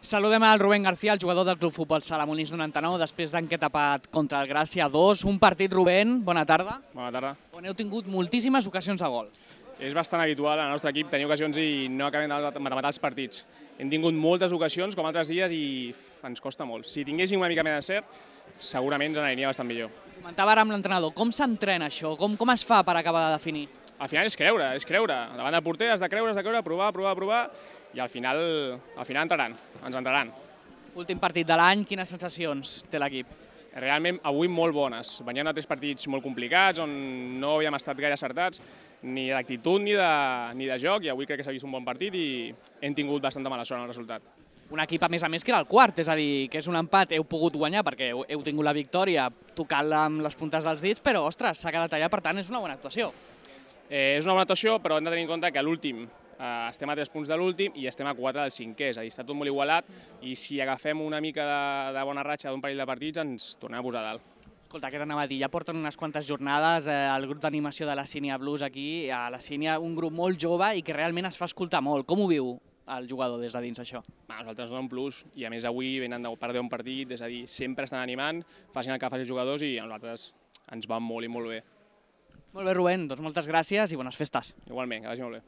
Saludem al Rubén García, el jugador del Club Futbol Salamolins 99, després d'han que tapat contra el Gràcia 2. Un partit, Rubén, bona tarda. Bona tarda. On heu tingut moltíssimes ocasions de gol. És bastant habitual en el nostre equip tenir ocasions i no acabem de matar els partits. Hem tingut moltes ocasions, com altres dies, i ens costa molt. Si tinguéssim una mica més de cert, segurament ens aniria bastant millor. Comentava ara amb l'entrenador, com s'entrena això? Com, com es fa per acabar de definir? Al final és creure, és creure. Davant del porter has de creure, has de creure, provar, provar, provar, i al final, al final entraran, ens entraran. Últim partit de l'any, quines sensacions té l'equip? Realment avui molt bones. Veníem de tres partits molt complicats, on no havíem estat gaire acertats, ni d'actitud ni, de, ni de joc, i avui crec que s'ha vist un bon partit i hem tingut bastanta mala sort en el resultat un equip, a més a més, que era el quart, és a dir, que és un empat, heu pogut guanyar perquè heu, heu tingut la victòria tocant-la amb les puntes dels dits, però, ostres, s'ha quedat allà, per tant, és una bona actuació. Eh, és una bona actuació, però hem de tenir en compte que l'últim eh, estem a 3 punts de l'últim i estem a 4 del cinquè, és a dir, està tot molt igualat i si agafem una mica de, de bona ratxa d'un parell de partits ens tornem a posar a dalt. Escolta, què t'anava a dir? Ja porten unes quantes jornades eh, el grup d'animació de la Sínia Blues aquí, a la Sínia, un grup molt jove i que realment es fa escoltar molt. Com ho viu el jugador des de dins això? A nosaltres donen plus i a més avui venen de part d'un partit, és a dir, sempre estan animant, facin el que facin els jugadors i a nosaltres ens van molt i molt bé. Molt bé, Rubén, doncs moltes gràcies i bones festes. Igualment, que vagi molt bé.